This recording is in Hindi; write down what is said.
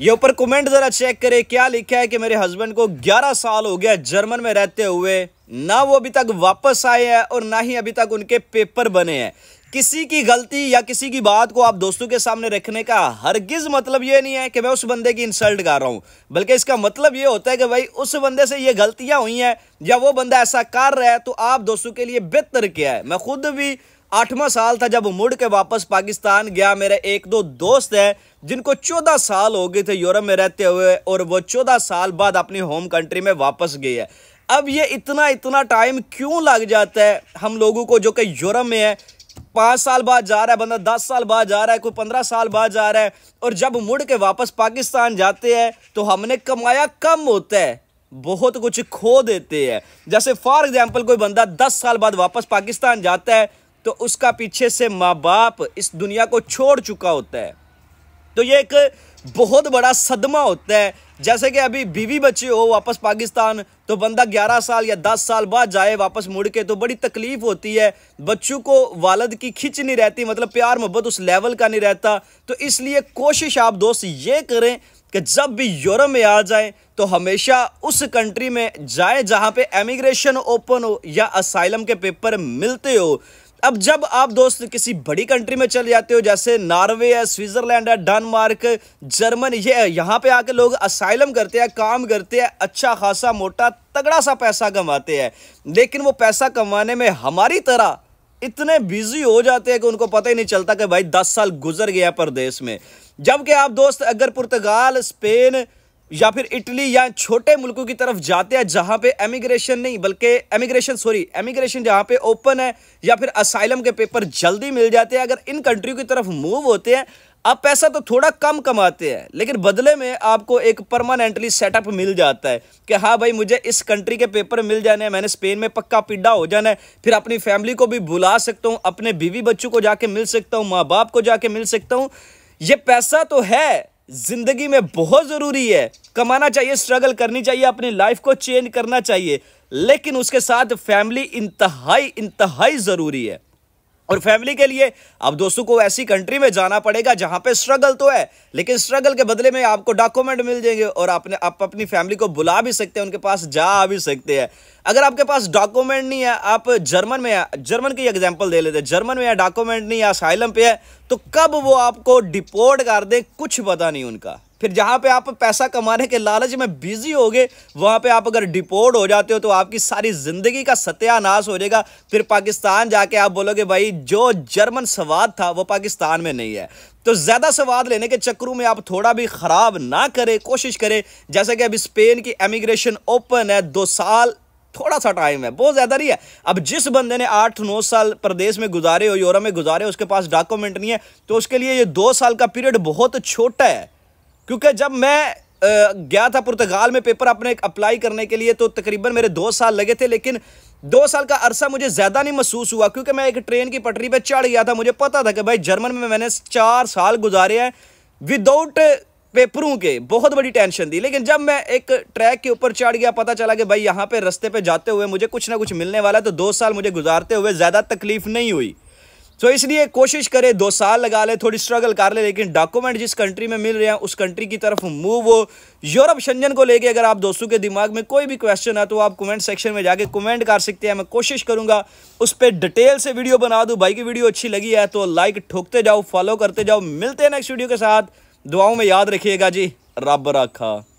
ये ऊपर कमेंट जरा चेक करें क्या लिखा है कि मेरे हस्बैंड को 11 साल हो गया जर्मन में रहते हुए ना वो अभी तक वापस आए हैं और ना ही अभी तक उनके पेपर बने हैं किसी की गलती या किसी की बात को आप दोस्तों के सामने रखने का हरगिज मतलब ये नहीं है कि मैं उस बंदे की इंसल्ट कर रहा हूँ बल्कि इसका मतलब ये होता है कि भाई उस बंदे से ये गलतियाँ हुई हैं या वो बंदा ऐसा कर रहा है तो आप दोस्तों के लिए बेहतर क्या है मैं खुद भी आठवां साल था जब मुड़ के वापस पाकिस्तान गया मेरे एक दो दोस्त है जिनको चौदह साल हो गए थे यूरोप में रहते हुए और वो चौदह साल बाद अपनी होम कंट्री में वापस गई है अब ये इतना इतना टाइम क्यों लग जाता है हम लोगों को जो कि यूरोप में है पाँच साल बाद जा रहा है बंदा दस साल बाद जा रहा है कोई पंद्रह साल बाद जा रहा है और जब मुड़ के वापस पाकिस्तान जाते हैं तो हमने कमाया कम होता है बहुत कुछ खो देते हैं जैसे फॉर एग्जाम्पल कोई बंदा दस साल बाद वापस पाकिस्तान जाता है तो उसका पीछे से माँ बाप इस दुनिया को छोड़ चुका होता है तो ये एक बहुत बड़ा सदमा होता है जैसे कि अभी बीवी बच्चे हो वापस पाकिस्तान तो बंदा 11 साल या 10 साल बाद जाए वापस मुड़ के तो बड़ी तकलीफ़ होती है बच्चों को वालद की खिंच नहीं रहती मतलब प्यार मोहब्बत उस लेवल का नहीं रहता तो इसलिए कोशिश आप दोस्त ये करें कि जब भी यूरोप में आ जाए तो हमेशा उस कंट्री में जाए जहाँ पर एमिग्रेशन ओपन हो या असाइलम के पेपर मिलते हो अब जब आप दोस्त किसी बड़ी कंट्री में चले जाते हो जैसे नॉर्वे है स्विट्जरलैंड है डेनमार्क जर्मन ये यहाँ पे आके लोग असाइलम करते हैं काम करते हैं अच्छा खासा मोटा तगड़ा सा पैसा कमाते हैं लेकिन वो पैसा कमाने में हमारी तरह इतने बिजी हो जाते हैं कि उनको पता ही नहीं चलता कि भाई दस साल गुजर गया परदेश में जबकि आप दोस्त अगर पुर्तगाल स्पेन या फिर इटली या छोटे मुल्कों की तरफ जाते हैं जहाँ पे एमिग्रेशन नहीं बल्कि एमिग्रेशन सॉरी एमिग्रेशन जहाँ पे ओपन है या फिर असाइलम के पेपर जल्दी मिल जाते हैं अगर इन कंट्रियों की तरफ मूव होते हैं आप पैसा तो थोड़ा कम कमाते हैं लेकिन बदले में आपको एक परमानेंटली सेटअप मिल जाता है कि हाँ भाई मुझे इस कंट्री के पेपर मिल जाने हैं मैंने स्पेन में पक्का पिड्डा हो जाना है फिर अपनी फैमिली को भी बुला सकता हूँ अपने बीवी बच्चों को जाके मिल सकता हूँ माँ बाप को जाके मिल सकता हूँ ये पैसा तो है ज़िंदगी में बहुत ज़रूरी है कमाना चाहिए स्ट्रगल करनी चाहिए अपनी लाइफ को चेंज करना चाहिए लेकिन उसके साथ फैमिली इंतहाई इंतहाई ज़रूरी है और फैमिली के लिए अब दोस्तों को ऐसी कंट्री में जाना पड़ेगा जहां पे स्ट्रगल तो है लेकिन स्ट्रगल के बदले में आपको डॉक्यूमेंट मिल जाएंगे और आपने आप अपनी फैमिली को बुला भी सकते हैं उनके पास जा भी सकते हैं अगर आपके पास डॉक्यूमेंट नहीं है आप जर्मन में जर्मन की एग्जाम्पल दे लेते हैं जर्मन में डॉक्यूमेंट नहीं है साइलम पे है तो कब वो आपको डिपोर्ट कर दें कुछ पता नहीं उनका फिर जहाँ पे आप पैसा कमाने के लालच में बिजी हो गए वहाँ पे आप अगर डिपोर्ट हो जाते हो तो आपकी सारी ज़िंदगी का सत्यानाश हो जाएगा फिर पाकिस्तान जाके आप बोलोगे भाई जो जर्मन स्वाद था वो पाकिस्तान में नहीं है तो ज़्यादा स्वाद लेने के चक्रों में आप थोड़ा भी ख़राब ना करें कोशिश करें जैसे कि अभी स्पेन की एमिग्रेशन ओपन है दो साल थोड़ा सा टाइम है बहुत ज़्यादा नहीं है अब जिस बंदे ने आठ नौ साल प्रदेश में गुजारे हो यूरोप में गुजारे उसके पास डॉक्यूमेंट नहीं है तो उसके लिए ये दो साल का पीरियड बहुत छोटा है क्योंकि जब मैं गया था पुर्तगाल में पेपर अपने अप्लाई करने के लिए तो तकरीबन मेरे दो साल लगे थे लेकिन दो साल का अरसा मुझे ज़्यादा नहीं महसूस हुआ क्योंकि मैं एक ट्रेन की पटरी पर चढ़ गया था मुझे पता था कि भाई जर्मन में मैंने चार साल गुजारे हैं विदाउट पेपरों के बहुत बड़ी टेंशन दी लेकिन जब मैं एक ट्रैक के ऊपर चढ़ गया पता चला कि भाई यहाँ पे रास्ते पे जाते हुए मुझे कुछ ना कुछ मिलने वाला है तो दो साल मुझे गुजारते हुए ज़्यादा तकलीफ़ नहीं हुई सो so, इसलिए कोशिश करें दो साल लगा ले थोड़ी स्ट्रगल कर ले लेकिन डॉक्यूमेंट जिस कंट्री में मिल रहे हैं उस कंट्री की तरफ मूव हो यूरोप शंजन को लेके अगर आप दोस्तों के दिमाग में कोई भी क्वेश्चन है तो आप कमेंट सेक्शन में जाके कमेंट कर सकते हैं मैं कोशिश करूंगा उस पर डिटेल से वीडियो बना दूँ भाई की वीडियो अच्छी लगी है तो लाइक ठोकते जाओ फॉलो करते जाओ मिलते हैं नेक्स्ट वीडियो के साथ दुआओं में याद रखिएगा जी रब रखा